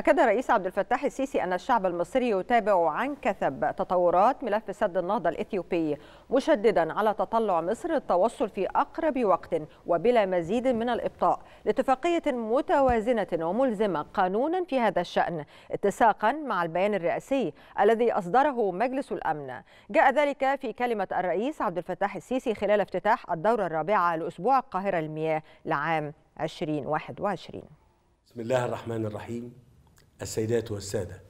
أكد الرئيس عبد الفتاح السيسي أن الشعب المصري يتابع عن كثب تطورات ملف سد النهضة الإثيوبي مشددا على تطلع مصر للتوصل في أقرب وقت وبلا مزيد من الإبطاء لاتفاقية متوازنة وملزمة قانونا في هذا الشأن اتساقا مع البيان الرئاسي الذي أصدره مجلس الأمن جاء ذلك في كلمة الرئيس عبد الفتاح السيسي خلال افتتاح الدورة الرابعة لأسبوع القاهرة المياه لعام 2021 بسم الله الرحمن الرحيم السيدات والسادة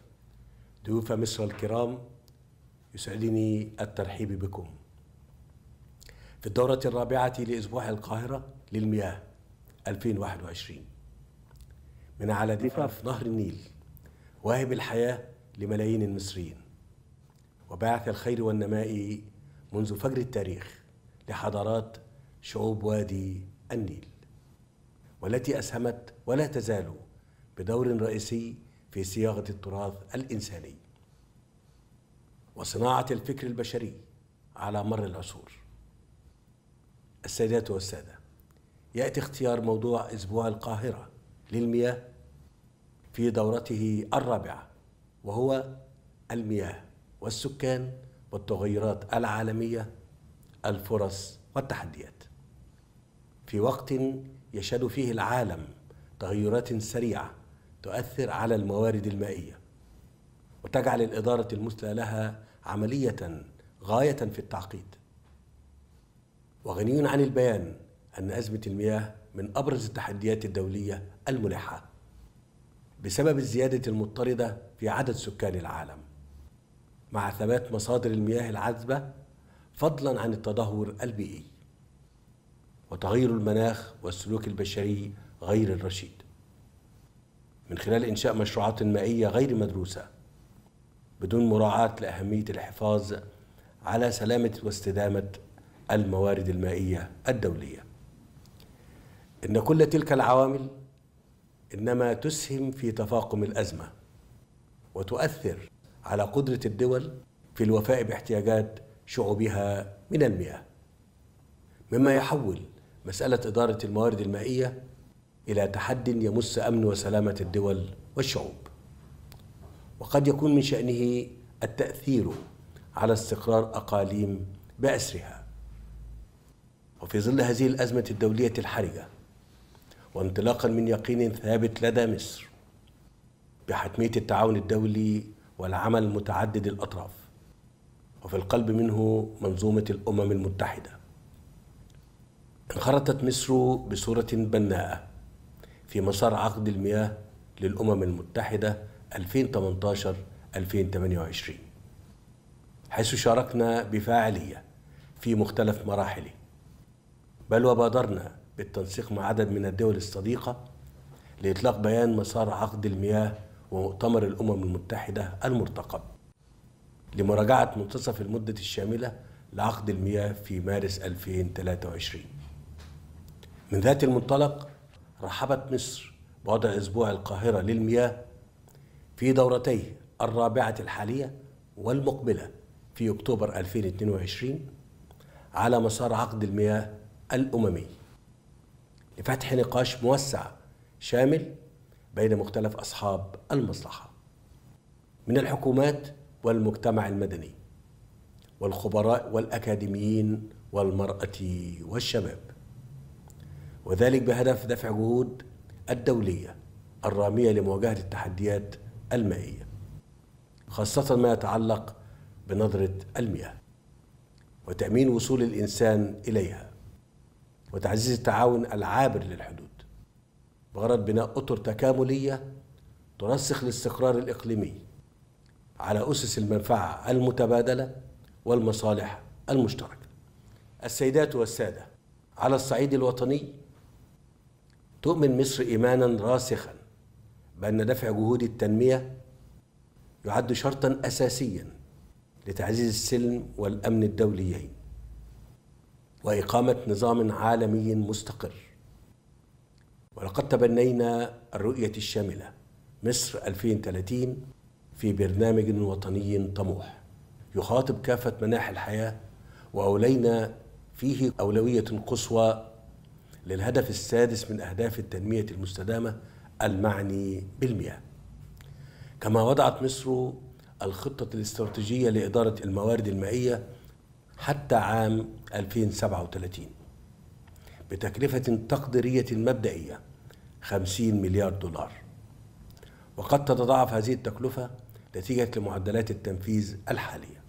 ضيوف مصر الكرام يسعدني الترحيب بكم في الدورة الرابعة لأسبوع القاهرة للمياه 2021 من على ضفاف نهر النيل واهب الحياة لملايين المصريين وبعث الخير والنماء منذ فجر التاريخ لحضارات شعوب وادي النيل والتي أسهمت ولا تزال بدور رئيسي في صياغه التراث الانساني وصناعه الفكر البشري على مر العصور. السيدات والساده ياتي اختيار موضوع اسبوع القاهره للمياه في دورته الرابعه وهو المياه والسكان والتغيرات العالميه الفرص والتحديات. في وقت يشهد فيه العالم تغيرات سريعه تؤثر على الموارد المائية وتجعل الإدارة المثلى لها عملية غاية في التعقيد وغني عن البيان أن أزمة المياه من أبرز التحديات الدولية الملحة بسبب الزيادة المضطردة في عدد سكان العالم مع ثبات مصادر المياه العذبة فضلا عن التدهور البيئي وتغير المناخ والسلوك البشري غير الرشيد من خلال إنشاء مشروعات مائية غير مدروسة بدون مراعاة لأهمية الحفاظ على سلامة واستدامة الموارد المائية الدولية إن كل تلك العوامل إنما تسهم في تفاقم الأزمة وتؤثر على قدرة الدول في الوفاء باحتياجات شعوبها من المياه مما يحول مسألة إدارة الموارد المائية إلى تحد يمس أمن وسلامة الدول والشعوب وقد يكون من شأنه التأثير على استقرار أقاليم بأسرها وفي ظل هذه الأزمة الدولية الحرجة وانطلاقا من يقين ثابت لدى مصر بحتمية التعاون الدولي والعمل متعدد الأطراف وفي القلب منه منظومة الأمم المتحدة انخرطت مصر بصورة بناءة في مسار عقد المياه للأمم المتحدة 2018-2028 حيث شاركنا بفاعلية في مختلف مراحله بل وبادرنا بالتنسيق مع عدد من الدول الصديقة لإطلاق بيان مسار عقد المياه ومؤتمر الأمم المتحدة المرتقب لمراجعة منتصف المدة الشاملة لعقد المياه في مارس 2023 من ذات المنطلق رحبت مصر بوضع أسبوع القاهرة للمياه في دورتيه الرابعة الحالية والمقبلة في أكتوبر 2022 على مسار عقد المياه الأممي لفتح نقاش موسع شامل بين مختلف أصحاب المصلحة من الحكومات والمجتمع المدني والخبراء والأكاديميين والمرأة والشباب وذلك بهدف دفع جهود الدولية الرامية لمواجهة التحديات المائية خاصة ما يتعلق بنظرة المياه وتأمين وصول الإنسان إليها وتعزيز التعاون العابر للحدود بغرض بناء أطر تكاملية ترسخ الاستقرار الإقليمي على أسس المنفعة المتبادلة والمصالح المشتركة السيدات والسادة على الصعيد الوطني تؤمن مصر إيمانا راسخا بأن دفع جهود التنمية يعد شرطا أساسيا لتعزيز السلم والأمن الدوليين وإقامة نظام عالمي مستقر ولقد تبنينا الرؤية الشاملة مصر 2030 في برنامج وطني طموح يخاطب كافة مناحي الحياة وأولينا فيه أولوية قصوى للهدف السادس من أهداف التنمية المستدامة المعني بالمياه كما وضعت مصر الخطة الاستراتيجية لإدارة الموارد المائية حتى عام 2037 بتكلفة تقديرية مبدئية 50 مليار دولار وقد تتضاعف هذه التكلفة نتيجة لمعدلات التنفيذ الحالية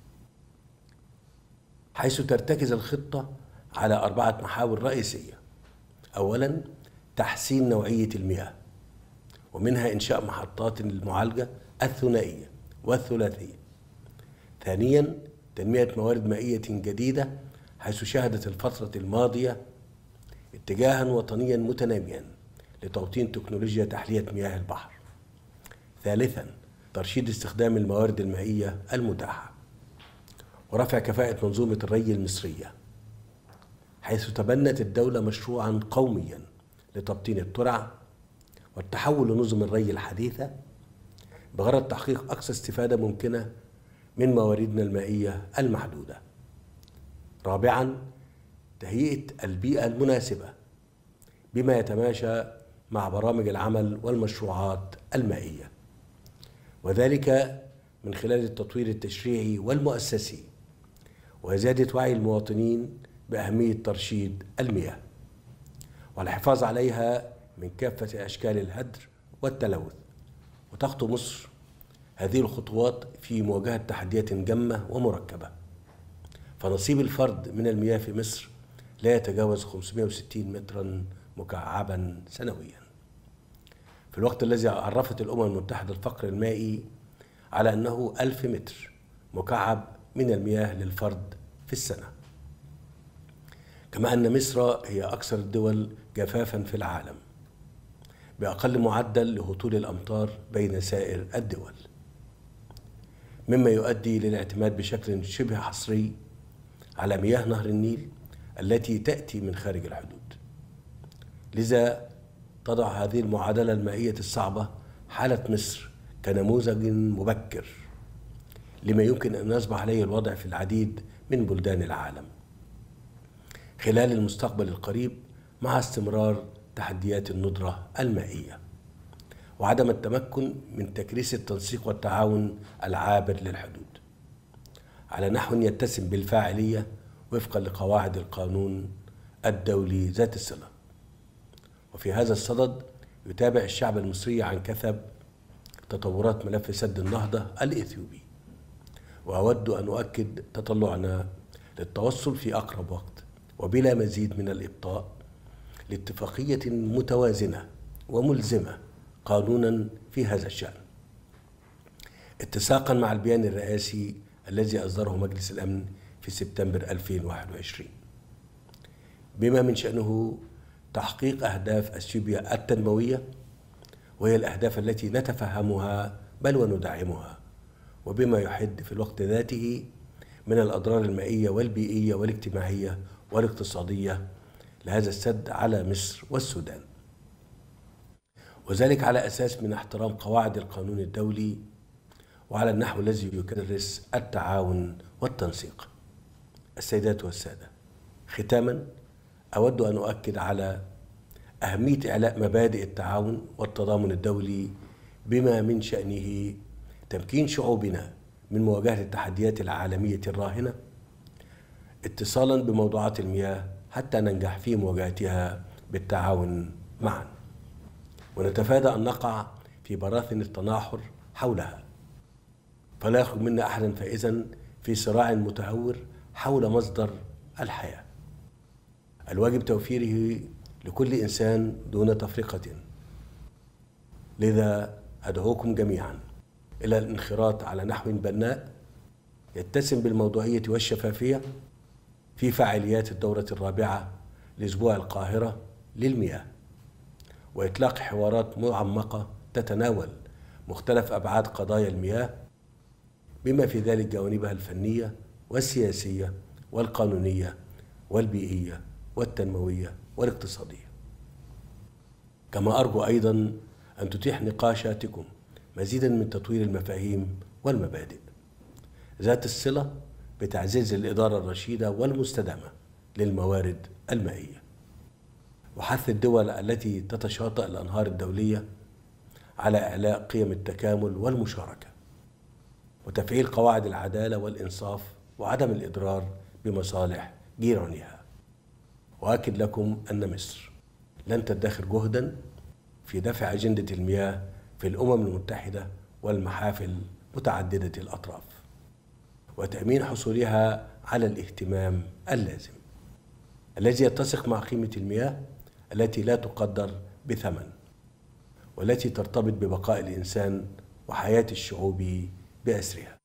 حيث ترتكز الخطة على أربعة محاور رئيسية أولا تحسين نوعية المياه ومنها إنشاء محطات المعالجه الثنائية والثلاثية ثانيا تنمية موارد مائية جديدة حيث شهدت الفترة الماضية اتجاها وطنيا متناميا لتوطين تكنولوجيا تحلية مياه البحر ثالثا ترشيد استخدام الموارد المائية المتاحة ورفع كفاءة منظومة الري المصرية حيث تبنت الدولة مشروعا قوميا لتبطين الترع والتحول لنظم الري الحديثة بغرض تحقيق أقصى استفادة ممكنة من مواردنا المائية المحدودة. رابعا تهيئة البيئة المناسبة بما يتماشى مع برامج العمل والمشروعات المائية وذلك من خلال التطوير التشريعي والمؤسسي وزيادة وعي المواطنين بأهمية ترشيد المياه والحفاظ عليها من كافة أشكال الهدر والتلوث وتخطو مصر هذه الخطوات في مواجهة تحديات جمة ومركبة فنصيب الفرد من المياه في مصر لا يتجاوز 560 مترا مكعبا سنويا في الوقت الذي عرفت الأمم المتحدة الفقر المائي على أنه 1000 متر مكعب من المياه للفرد في السنه كما أن مصر هي أكثر الدول جفافا في العالم بأقل معدل لهطول الأمطار بين سائر الدول مما يؤدي للاعتماد بشكل شبه حصري على مياه نهر النيل التي تأتي من خارج الحدود لذا تضع هذه المعادلة المائية الصعبة حالة مصر كنموذج مبكر لما يمكن أن يصبح عليه الوضع في العديد من بلدان العالم خلال المستقبل القريب مع استمرار تحديات الندرة المائية وعدم التمكن من تكريس التنسيق والتعاون العابر للحدود على نحو يتسم بالفاعلية وفقا لقواعد القانون الدولي ذات الصلة وفي هذا الصدد يتابع الشعب المصري عن كثب تطورات ملف سد النهضة الإثيوبي وأود أن أؤكد تطلعنا للتوصل في أقرب وقت وبلا مزيد من الإبطاء لاتفاقية متوازنة وملزمة قانونا في هذا الشأن اتساقا مع البيان الرئاسي الذي أصدره مجلس الأمن في سبتمبر 2021 بما من شأنه تحقيق أهداف أثيوبيا التنموية وهي الأهداف التي نتفهمها بل وندعمها وبما يحد في الوقت ذاته من الأضرار المائية والبيئية والاجتماعية والاقتصادية لهذا السد على مصر والسودان وذلك على أساس من احترام قواعد القانون الدولي وعلى النحو الذي يكرس التعاون والتنسيق السيدات والسادة ختاما أود أن أؤكد على أهمية إعلاء مبادئ التعاون والتضامن الدولي بما من شأنه تمكين شعوبنا من مواجهة التحديات العالمية الراهنة اتصالا بموضوعات المياه حتى ننجح في مواجهتها بالتعاون معا ونتفادى أن نقع في براثن التناحر حولها فلا يخرج منا احدا فإذا في صراع متهور حول مصدر الحياة الواجب توفيره لكل إنسان دون تفرقة لذا أدعوكم جميعا إلى الانخراط على نحو بناء يتسم بالموضوعية والشفافية في فعاليات الدورة الرابعة لأسبوع القاهرة للمياه وإطلاق حوارات معمقة تتناول مختلف أبعاد قضايا المياه بما في ذلك جوانبها الفنية والسياسية والقانونية والبيئية والتنموية والاقتصادية كما أرجو أيضا أن تتيح نقاشاتكم مزيدا من تطوير المفاهيم والمبادئ ذات الصلة بتعزيز الإدارة الرشيدة والمستدامة للموارد المائية وحث الدول التي تتشاطئ الأنهار الدولية على إعلاء قيم التكامل والمشاركة وتفعيل قواعد العدالة والإنصاف وعدم الإضرار بمصالح جيرانها وأكد لكم أن مصر لن تدخر جهدا في دفع أجندة المياه في الأمم المتحدة والمحافل متعددة الأطراف وتأمين حصولها على الاهتمام اللازم الذي يتسق مع قيمة المياه التي لا تقدر بثمن والتي ترتبط ببقاء الإنسان وحياة الشعوب بأسرها